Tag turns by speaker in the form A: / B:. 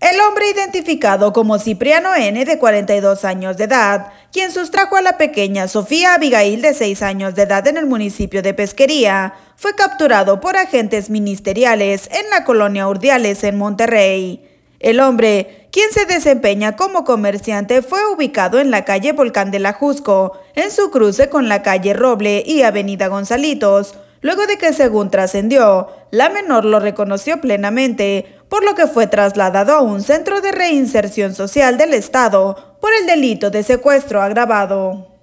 A: El hombre identificado como Cipriano N, de 42 años de edad, quien sustrajo a la pequeña Sofía Abigail, de 6 años de edad, en el municipio de Pesquería, fue capturado por agentes ministeriales en la colonia Urdiales, en Monterrey. El hombre, quien se desempeña como comerciante, fue ubicado en la calle Volcán de la Jusco, en su cruce con la calle Roble y Avenida Gonzalitos, luego de que según trascendió, la menor lo reconoció plenamente, por lo que fue trasladado a un centro de reinserción social del Estado por el delito de secuestro agravado.